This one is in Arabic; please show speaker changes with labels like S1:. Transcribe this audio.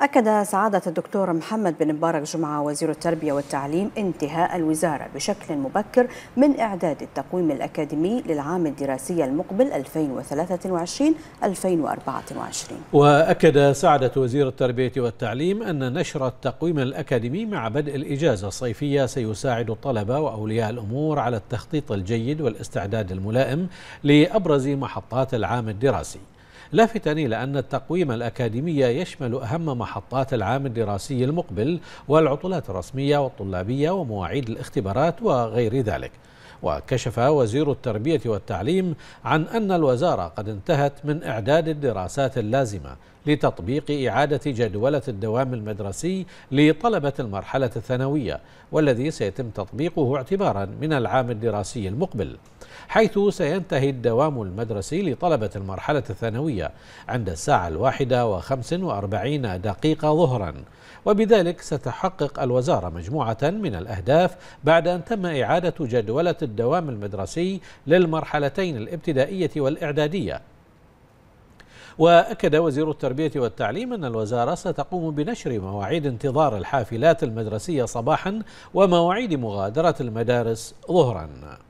S1: أكد سعادة الدكتور محمد بن مبارك جمعة وزير التربية والتعليم انتهاء الوزارة بشكل مبكر من إعداد التقويم الأكاديمي للعام الدراسي المقبل 2023-2024
S2: وأكد سعادة وزير التربية والتعليم أن نشر التقويم الأكاديمي مع بدء الإجازة الصيفية سيساعد الطلبة وأولياء الأمور على التخطيط الجيد والاستعداد الملائم لأبرز محطات العام الدراسي لافتا الى ان التقويم الأكاديمي يشمل أهم محطات العام الدراسي المقبل والعطلات الرسمية والطلابية ومواعيد الاختبارات وغير ذلك وكشف وزير التربية والتعليم عن أن الوزارة قد انتهت من إعداد الدراسات اللازمة لتطبيق إعادة جدولة الدوام المدرسي لطلبة المرحلة الثانوية والذي سيتم تطبيقه اعتبارا من العام الدراسي المقبل حيث سينتهي الدوام المدرسي لطلبة المرحلة الثانوية عند الساعة الواحدة وخمس وأربعين دقيقة ظهرا وبذلك ستحقق الوزارة مجموعة من الأهداف بعد أن تم إعادة جدولة الدوام المدرسي للمرحلتين الابتدائية والإعدادية وأكد وزير التربية والتعليم أن الوزارة ستقوم بنشر مواعيد انتظار الحافلات المدرسية صباحا ومواعيد مغادرة المدارس ظهرا